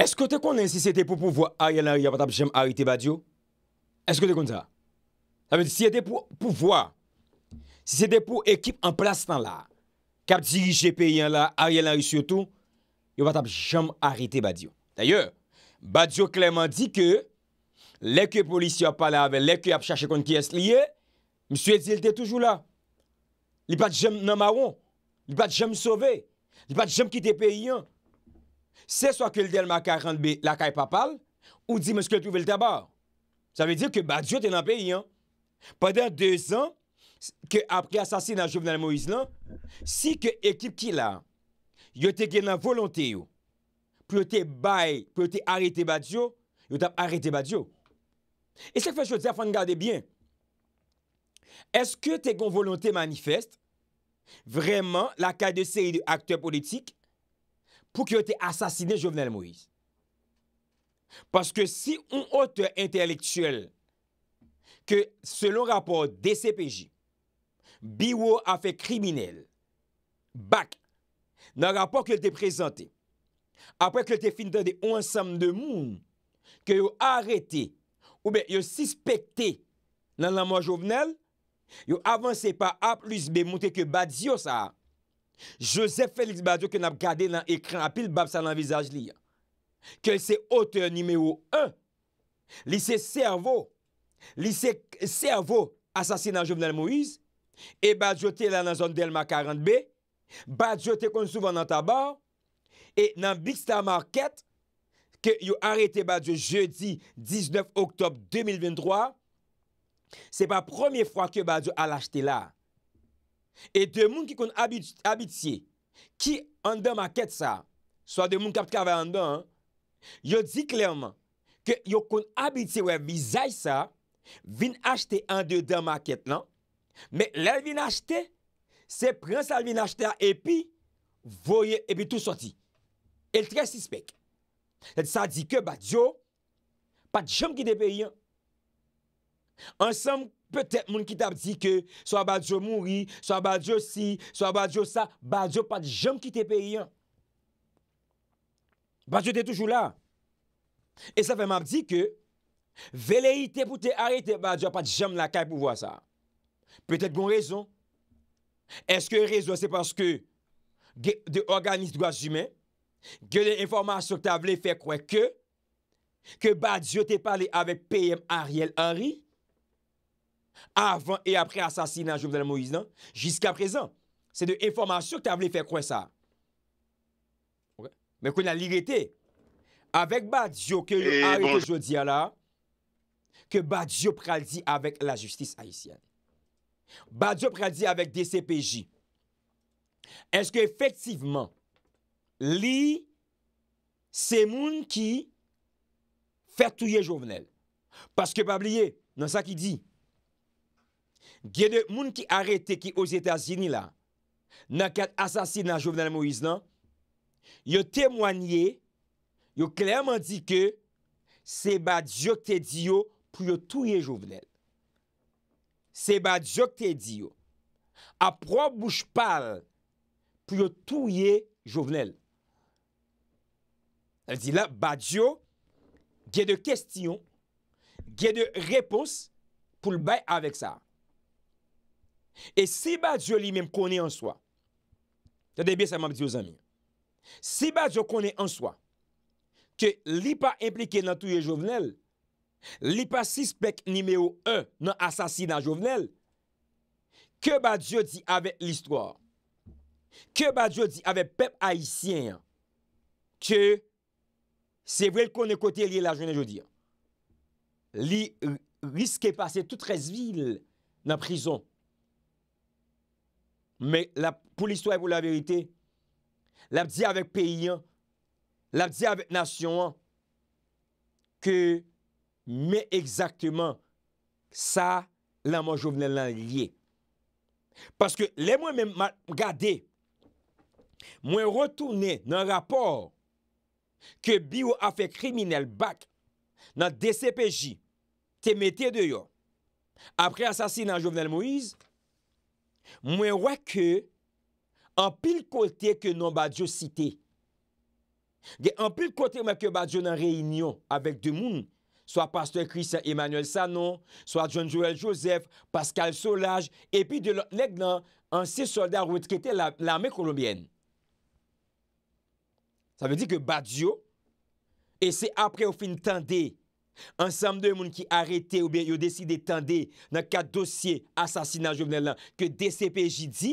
Eske te konen si se te pou pouvwa a riyan la riyan patap jem harite badyo? Eske te konen sa? Sa men si se te pou pouvwa, si se te pou ekip an plastan la, kap dirije pe riyan la, a riyan la riyan suyotou, yo patap jem harite badyo. Danyo, badyo kleyman di ke, leke polisi ap pale ave, leke ap chache kon ki es liye, msye di te toujou la. Li pat jem nan maron, li pat jem sove, li pat jem kite pe riyan. Se swa ke l'del makarande be lakay papal, ou di monske l'trouve l'tabar. Sa ve di ke Badiou te nan peyi an. Padan 2 an, ke apre asasin nan Jouvenal Moïse lan, si ke ekip ki la, yo te gen nan volonteyo, pou yo te bay, pou yo te arete Badiou, yo tap arete Badiou. E se fè chou di a fan gade bien. Eske te kon volontey manifest, vreman lakay de seri de akte politik, pou ki yo te asasine Jovenel Moïse. Paske si un auteur intelektuel, ke selon rapor DCPJ, biwo a fe kriminel, bak, nan rapor ki yo te prezante, apre ki yo te finitande ou ansam de moun, ki yo arete, ou be yo sispekte nan la moun Jovenel, yo avanse pa a plus be moun te ke badzio sa a, Joseph Félix Badiou ki nan ap gade nan ekran apil bab sa nan vizaj li ya. Kel se auteur nime ou 1, lise servo, lise servo asasinan Jovenel Moïse, e Badiou te la nan zon Delma 40B, Badiou te kon souvan nan tabar, e nan Big Star Market, ke yo arete Badiou jeudi 19 oktob 2023, se pa premier fwa ke Badiou al achete la, E de moun ki kon abitye Ki an den maket sa So a de moun kap trave an den Yo di klerman Ke yo kon abitye wev bi zay sa Vin achte an de den maket lan Me lè vin achte Se prens al vin achte E pi voye E pi tou soti El tre sispek Sa di ke ba djo Pa djom ki de pe yon Ansem kon Petèp moun ki tap di ke, sa ba di yo mouri, sa ba di yo si, sa ba di yo sa, ba di yo pati jom ki te pe yon. Ba di yo te toujou la. E sa fèm ap di ke, vele ite pou te arete, ba di yo pati jom la kay pou vwa sa. Petèp gon rezon. Eske rezon se paske de organiste gwa jume, ge de informasyon table fè kwen ke, ke ba di yo te pale avek PM Ariel Henry, avan e apre asasinan Jovenel Moïse nan? Jiska prezan. Se de informasyon ke ta vle fe kwen sa. Mwen kwen la ligete. Awek badjo ke yo avi ke jodi ala ke badjo pral di avek la justis Haitian. Badjo pral di avek DCPJ. Eske efektivman li se moun ki fer touye Jovenel. Paske pa bliye nan sa ki di Gye de moun ki arete ki o Zeta Zini la, nan kat asasin nan Jouvenel Moïse nan, yo temwanye, yo klerman di ke, se ba djok te di yo pou yo touye Jouvenel. Se ba djok te di yo. Apro pou jpal pou yo touye Jouvenel. El di la, ba djok, gye de kestyon, gye de repons pou l bay avèk sa. E si ba Djo li mèm konè an so, tè debè sa mèm di yo zanmè, si ba Djo konè an so, ke li pa implike nan tou yo jovenel, li pa sispek nimeyo 1 nan asasina jovenel, ke ba Djo di avè l'histoire, ke ba Djo di avè pep haisyen, ke se vèl konè kote li la jounen jo di, li wiske pase tout resvil nan prizon, mè pou l'histoire pou la verite, l'ap di avèk peyyan, l'ap di avèk nasyonan, ke mè ekzakteman sa lè mwen jounel nan liye. Paske lè mwen mè mwen gade, mwen rotounè nan rapor ke bi ou afe kriminel bak nan DCPJ, te metè deyo, apre asasin nan jounel Moïse, Mwen wè ke an pil kote ke nan Badiou site. Ge an pil kote mwen ke Badiou nan reyinyon avèk de moun. Swa Pasteur Christian Emmanuel Sanon, swa John Joel Joseph, Pascal Solage, epi de lèk nan ansi soldat wèk kete la mè Kolombienne. Sa vè di ke Badiou, e se apre ou fin tan de Badiou, ansam de moun ki arete ou ben yo deside tende nan kat dosye asasina jounen lan ke DCPJ di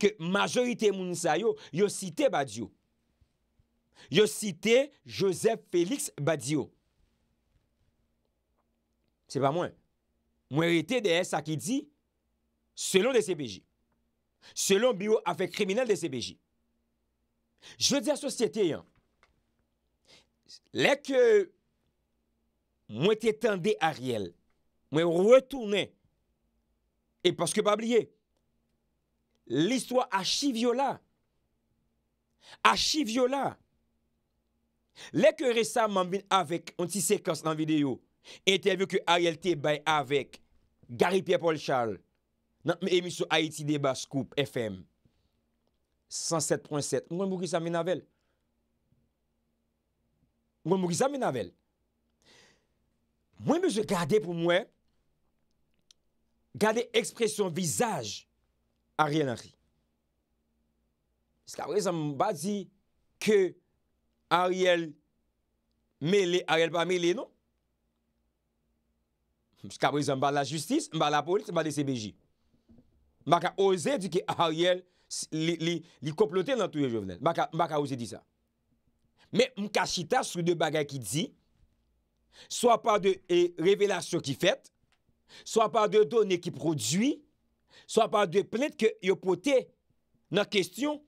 ke majorite moun sa yo yo site badyo. Yo site Joseph Felix badyo. Se pa mwen. Mwen rete de e sa ki di selon DCPJ. Selon biro afek kriminal DCPJ. Je ve di a sosyete yon. Lek e Mwen te tende a riel. Mwen retoune. E paske pa bliye. Listo a chiv yo la. A chiv yo la. Lek re sa mwen bin avek. On ti sekans nan video. E te vyo ke a riel te bay avek. Gary Pierre Paul Charles. Nan mwen emi sou Haiti Débats Scoop FM. 107.7. Mwen mwou ki sa mwen avel. Mwen mwou ki sa mwen avel. Mwen mwen jè gade pou mwen, gade ekspresyon, visaj, Ariel Henry. Skabre zan mwen ba di ke Ariel mele, Ariel pa mele, non? Skabre zan mwen ba la justis, mwen ba la polit, mwen ba de CBJ. Mwen ba ka oze di ke Ariel li komplote nan touye jovenel. Mwen ba ka oze di sa. Men mwen ka chita sou de bagay ki di, Swa pa de eh, revelasyon ki fet, Swa pa de donen ki prodwi, Swa pa de plet ke yo pote nan kestyon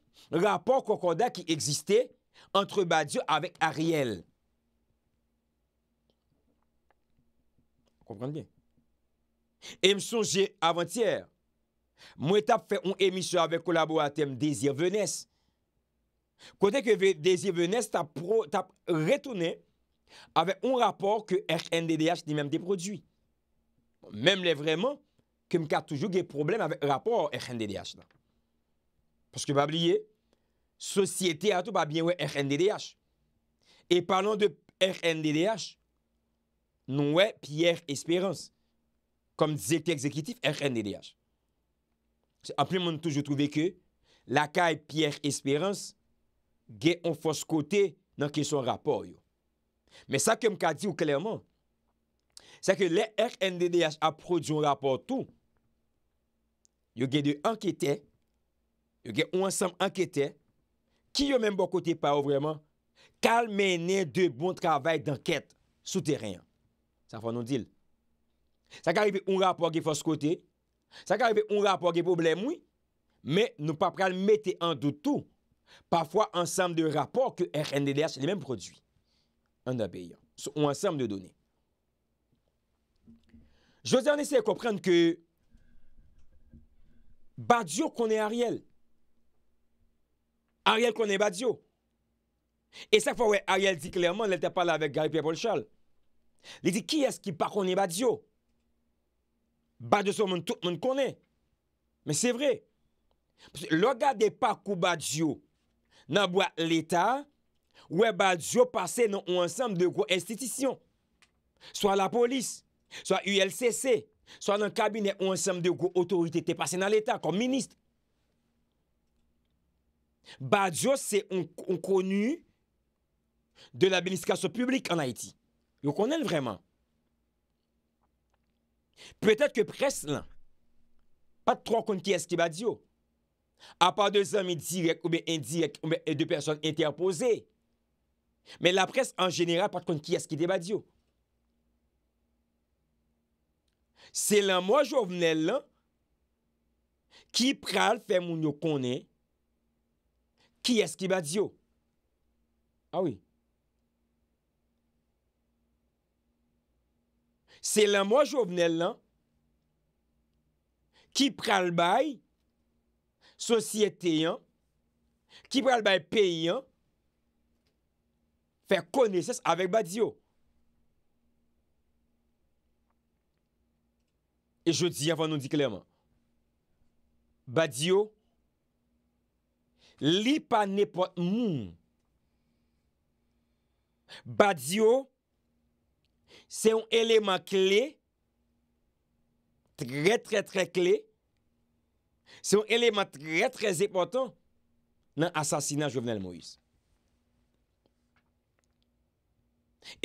rapor kwa konda ki egziste antre badyo avèk a riel. Komprande bè? E msonje avantyèr, mwen tap fè un emisyon avèk kolabo a tem Désir Venès. Kote ke Désir Venès tap retounè Ave un rapor ke RNDDH di menm de prodwi. Menm le vreman ke m ka toujou ge problem ave rapor RNDDH nan. Paske pa blye, sosyete atou pa blye wè RNDDH. E palon de RNDDH, nou wè Pierre Esperance. Kom zekte ekzekitif RNDDH. Apleman toujou touve ke lakay Pierre Esperance ge an foskote nan kesyon rapor yo. Men sa ke m ka di ou klerman, sa ke le RNDDH ap produ yon rapor tou, yo ge de anketè, yo ge ou ansam anketè, ki yo men bo kote pa ou vreman, kal menè de bon travèl d'ankèt souterren. Sa fò non dil. Sa ka repè ou rapor ge fòs kote, sa ka repè ou rapor ge problem wè, men nou pa pral metè an doutou, pafwa ansam de rapor ke RNDDH li men prodwi. en un un ensemble de données. José on essaie de comprendre que Badio connaît Ariel. Ariel connaît Badio. Et ça fois, Ariel dit clairement, elle était parlé avec Gary Pierre Paul Charles. Il dit qui est-ce qui ne connaît Badio Badio, tout le monde, connaît. Mais c'est vrai. Le gars de Badio dans l'État, Ouè badjo pase nan ou ansanm de gwo estitisyon. So a la polis, so a ULCC, so a nan kabine ou ansanm de gwo otorite te pase nan l'Etat kon minist. Badjo se on konu de la beliskasyon publik an Haiti. Yo konen vreman. Petèt ke pres lan. Patro kon ki eski badjo. A pa de zanmi direk oube indirek oube de person interpose. Men la pres en jenera pat kon ki eski deba diyo. Se lan mwa jovenel lan, ki pral fe moun yo konen, ki eski deba diyo. Awi. Ah Se lan mwa jovenel lan, ki pral bay, sosyete yan, ki pral bay peyi an, Fè kone ses avèk Badiou. E jè di avè nou di klerman. Badiou, li pa nepot moun. Badiou, se yon eleman kle, tre tre tre kle, se yon eleman tre tre zepotan, nan asasinan Jouvenel Moïse.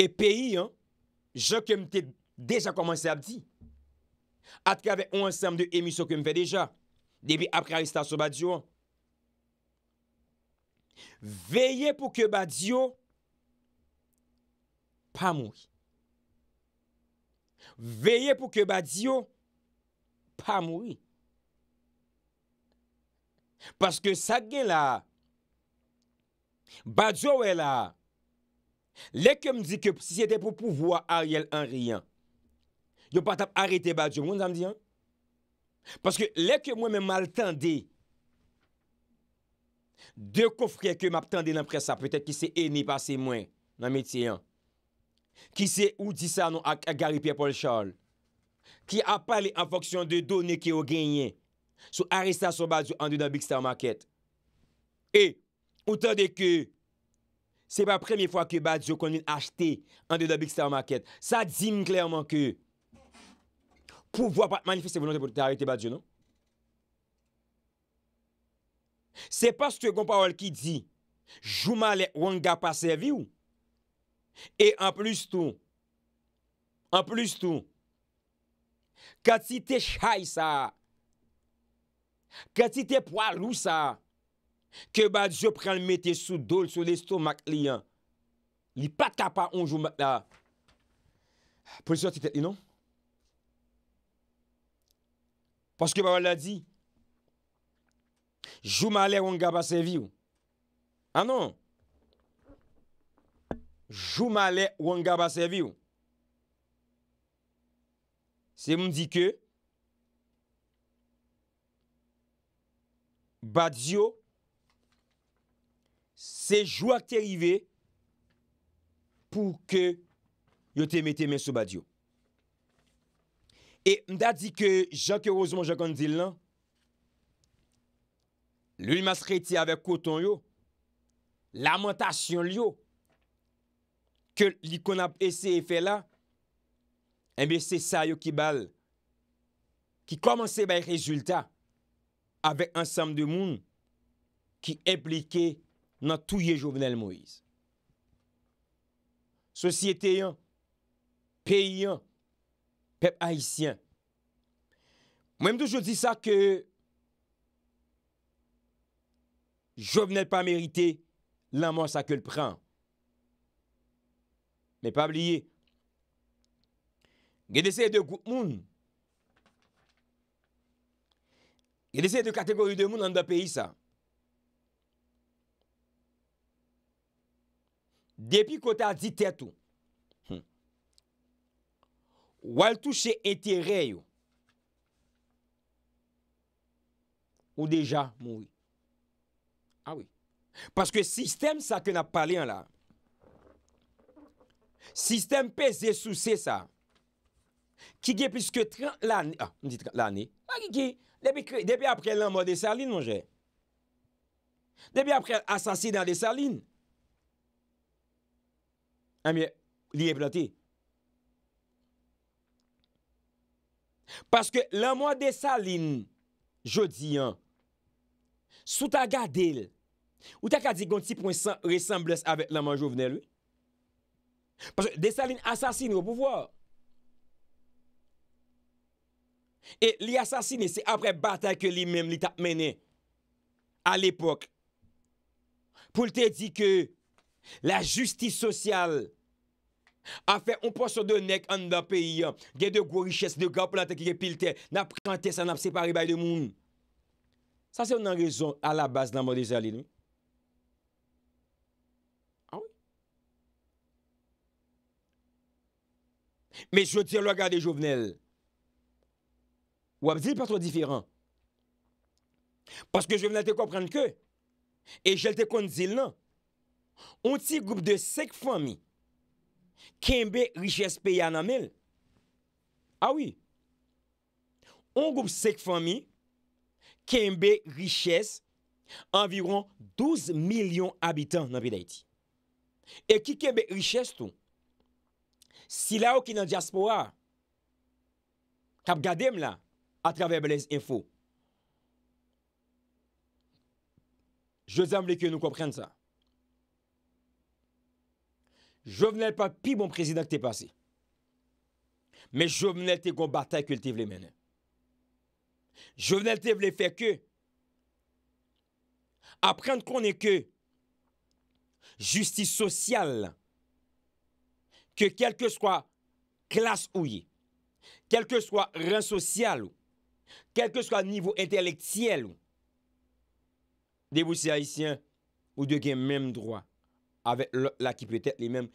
E peyi an, jok kem te deja komanse ap di, atke ave ou ansam de emisyon kem fe deja, debi ap kare stasyo badyo an. Veye pou ke badyo, pa moui. Veye pou ke badyo, pa moui. Paske sak gen la, badyo we la, Lè ke m di ke si se de pou pouvwa Ariel an riyan, yo patap arete badjou, moun zanm di an? Paske lè ke mwen men mal tende, de koufriè ke m ap tende nan presa, petè ki se eni pase mwen nan metye an, ki se ou di sa nou ak agaripye Paul Charles, ki ap pale an foksyon de donè ki yo genyen, sou aresta so badjou an di nan Big Star Market. E, ou tende ke... Se pa premye fwa ki Badiou kon min achte an de do big star market. Sa di m klerman ki pou vwa patmanifese volante pou te harite Badiou, non? Se paske kompa wèl ki di Jouman le wangap asevi ou? E an plus tou, an plus tou, katite chay sa, katite poalou sa, Ke badjo pran mette sou dol sou lestomak liyan. Li pata pa onjouman la. Polisya titete, yon. Paske babal la di. Jouman le wangaba seviyou. Anon. Ah Jouman le wangaba seviyou. Se moun di ke. Badjo. Jouman le wangaba seviyou. se jou ak te rive pou ke yo te mette men sou bad yo. E mda di ke jake rozman jake an di lan, lul mas kreti avek koton yo, lamentasyon yo, ke li kon ap ese e fe la, enbe se sa yo ki bal, ki komanse bay rezultat, avek ansam de moun ki implike yo, nan touye jovenel Moïse. Sosyete yon, peyi yon, pep haisyen. Mwen mdou jodi sa ke jovenel pa merite la monsa ke l pran. Ne pa blye. Gede se de gout moun, gede se de kategori de moun nan da peyi sa. Depi kwa ta di tet ou, wal hmm. touche etere yo, ou deja mou. A ah wè. Paske sistem sa ke nap pale an la. Sistem pes de sou se sa. Ki ge piske 30 l'an, ah, mi di 30 l'an e, wak ah, ki ge, depi apre l'an mou desaline mou jè. Depi apre asansi nan desaline, mou jè. Ah, Amye li implante. Paske laman de salin jodi an sou ta gade l ou ta kade ganti pon resambles avet laman jovenel. Paske de salin asasine wopouvo. E li asasine se apre batay ke li menm li ta mene al epok. Poul te di ke La justi sosyal a fe un poso de nek an da peyi gen de gwo riches, de gwo plantek gen pilte, nap kante san ap separe bay de moun. Sa se un an rezon a la bas nan mou desali nou. A ou? Me sou tir lo gade jovenel wap zil pa tro diferan. Paske jovenel te komprende ke e jel te kon zil nan. On ti goup de sek fami kembe riches peya nan men. Awi. Ah On goup sek fami kembe riches environ 12 milyon abitan nan bidayti. E ki kembe riches tou? Si la ou ki nan diaspora, kap gadem la atrave belez info. Je zemble ke nou kompren sa. Je venais pas pi mon président que t'es passé. Mais je Jovenel te gon bataille que tu voulait mener. Jovenel te faire que apprendre qu'on est que justice sociale que quelle que soit classe ou y, quel que soit rang social ou, quel que soit niveau intellectuel ou, vous haïtien ou de le même droit avèk lò la ki pwè tèt lè mèm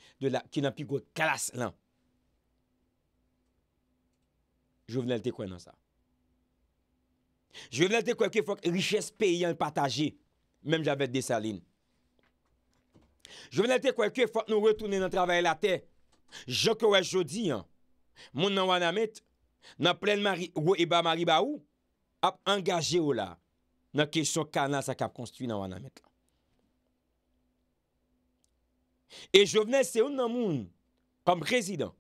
ki nan pi gwo kalas lan. Jouvenalte kwen nan sa. Jouvenalte kwen kwen fòk richès pey yon patajè, mèm javèt desaline. Jouvenalte kwen kwen fòk nou retounen nan travèl la tè. Jok yo wè jodi, moun nan wana met, nan plèn wè i ba mari ba ou, ap angaje yo la nan kèy son kanan sa kap konstwi nan wana met la. E jovenel se ou nan moun kom prezident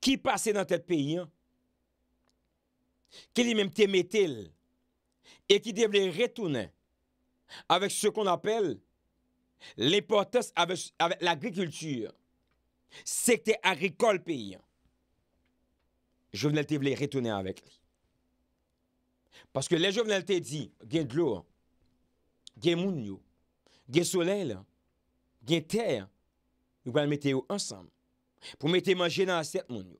ki pase nan tel peyi ke li mem te metel e ki te vle retounen avek se kon apel le potas avek l'agrikultur se te arikol peyi jovenel te vle retounen avek paske le jovenel te di gen dlo gen moun yo gen solen la gen ter, nou ban mette yo ansam, pou mette manje nan aset moun yo,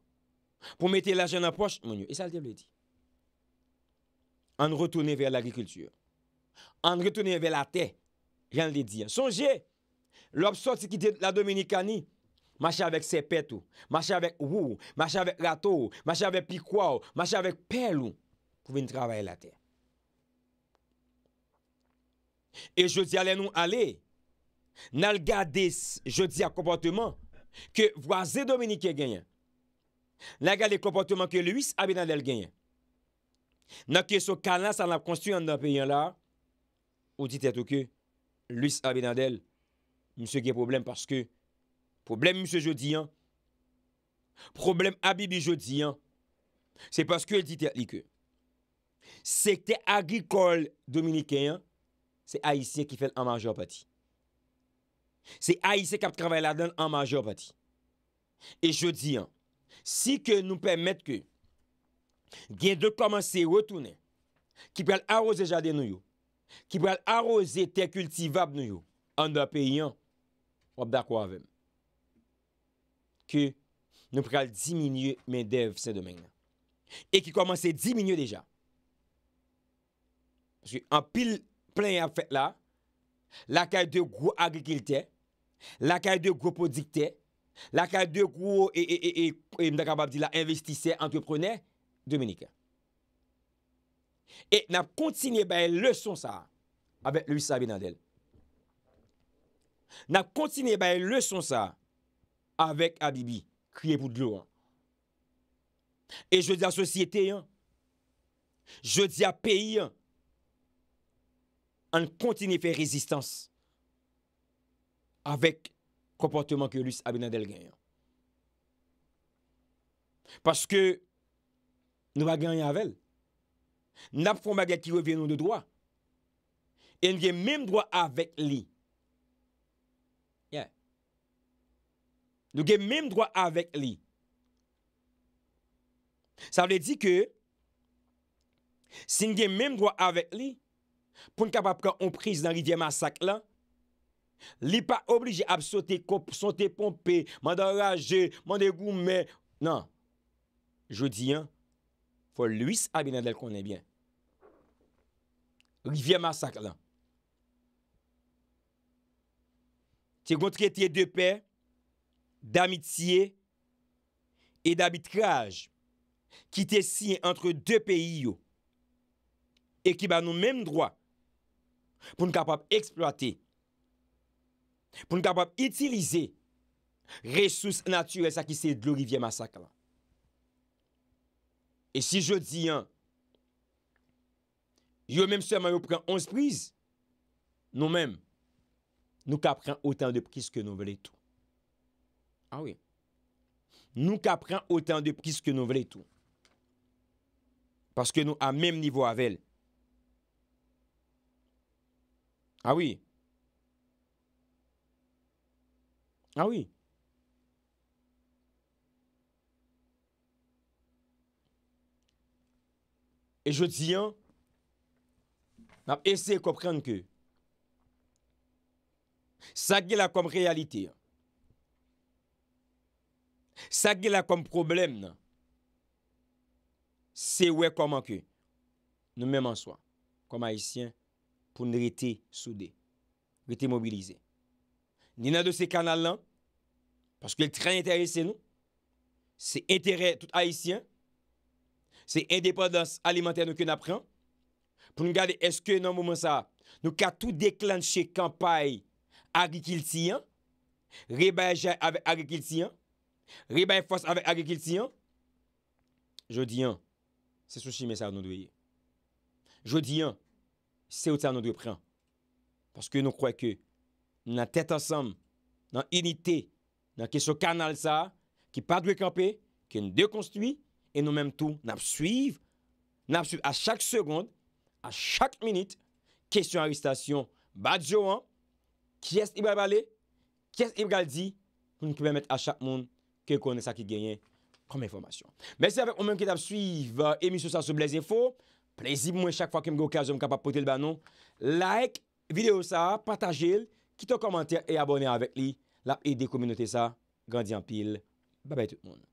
pou mette la jen apos moun yo, e sa l debe di, an retounen ve la grikultur, an retounen ve la te, jan le di, sonje, lop sot si ki de la Dominika ni, mache avek sepet ou, mache avek wou, mache avek rato ou, mache avek pikwa ou, mache avek pel ou, pou ven trabaye la te. E jodi ale nou ale, Nal gade jodi a kompote man ke vwaze dominike genyen. Nal gade kompote man ke luis abinadel genyen. Nal ke sou kanan san ap konstuyen nan peyen la, ou dit eto ke luis abinadel, msye gen problem paske, problem msye jodi an, problem abibi jodi an, se paske ou dit eto li ke. Sekte agrikol dominike an, se aisyen ki fen an marje apati. Se a yise kap kravay la den an majo pati. E jodi an, si ke nou pèmèt ke, gen dò komanse wotounen, ki pèl arose jade nou yo, ki pèl arose te kultivab nou yo, an dò pe yon, wab da kwa avèm. Ke nou pèl diminye men dev se domèng nan. E ki komanse diminye deja. Jodi, an pil plen ap fèk la, la kèy de gro agrikilte, lakay de gwo podikte, lakay de gwo e mdakababdi la investise, anteprene, Dominika. E nap kontine baye leson sa, avek Louis Sabin andel. Nap kontine baye leson sa, avek Abibi, kriye pou dlo an. E je di a sosyete an, je di a peyi an, an kontine fe rezistans, avèk kompòrtèman ki yo lus abè nan del genyon. Paske nou a genyon avèl, nap fòm a genyon ki revè nou de dwa, e nou genye mèm dwa avèk li. Yeah. Nou genye mèm dwa avèk li. Sa vè di ke, si nou genye mèm dwa avèk li, pou nkèp apkè an priz nan rivè masak lan, Li pa oblige ap sote kompe, sote pompe, mande oraje, mande goume. Nan, jodi an, fo luis abinadel konenbyen. Rivye masak lan. Ti kontre tiye depe, d'amitye, e d'abitkaj ki te siye antre depe iyo e ki ba nou menm drwa pou nou kapap eksploatey. pou nou kapap itilize resous nature sa ki se dlo rivye masak la e si jo di an yo menm seman yo pren 11 priz nou menm nou kapren otan de priz ke nou vle tou ah nou kapren otan de priz ke nou vle tou paske nou a menm nivo avel a ah wii Awi. Ah e je diyan, nap ese koprenke, sa ge la kom realite. Sa ge la kom problem nan, se we kom anke, nou menman swa, kom Haitien, pou nou rete soude, rete mobilize. Awi. Ni nan de se kanal lan, paske lè trè interès se nou, se interès tout haïsien, se indépendance alimentè nou kè nan prè, pou nou gade eske nan mouman sa, nou ka tout déklanche kampay agri-kiltiyan, rebaen jè avè agri-kiltiyan, rebaen fòs avè agri-kiltiyan, jò diyan, se sou shime sa an nou dweye. Jò diyan, se ou sa an nou dweye prè, paske nou kwa kè nan tet ansem, nan enite, nan kesyo kanal sa, ki pa dwe kampe, ki nou dekonstuit, e nou menm tou, nan ap suiv, nan ap suiv a chak segonde, a chak minute, kesyon aristasyon, ba djohan, kyes ibe gale, kyes ibe gale di, pou nou kwen mette a chak moun, ke konen sa ki genyen, koman informasyon. Mensi avek ou menm ki tap suiv, emisyon sa sou Blaise Info, plezib mwen chak fwa kem gok la, zom kapap potel banon, like videyo sa, pataje l, Kite komentèr e abonè avèk li. La e de kominote sa. Gandi an pil. Babay tout moun.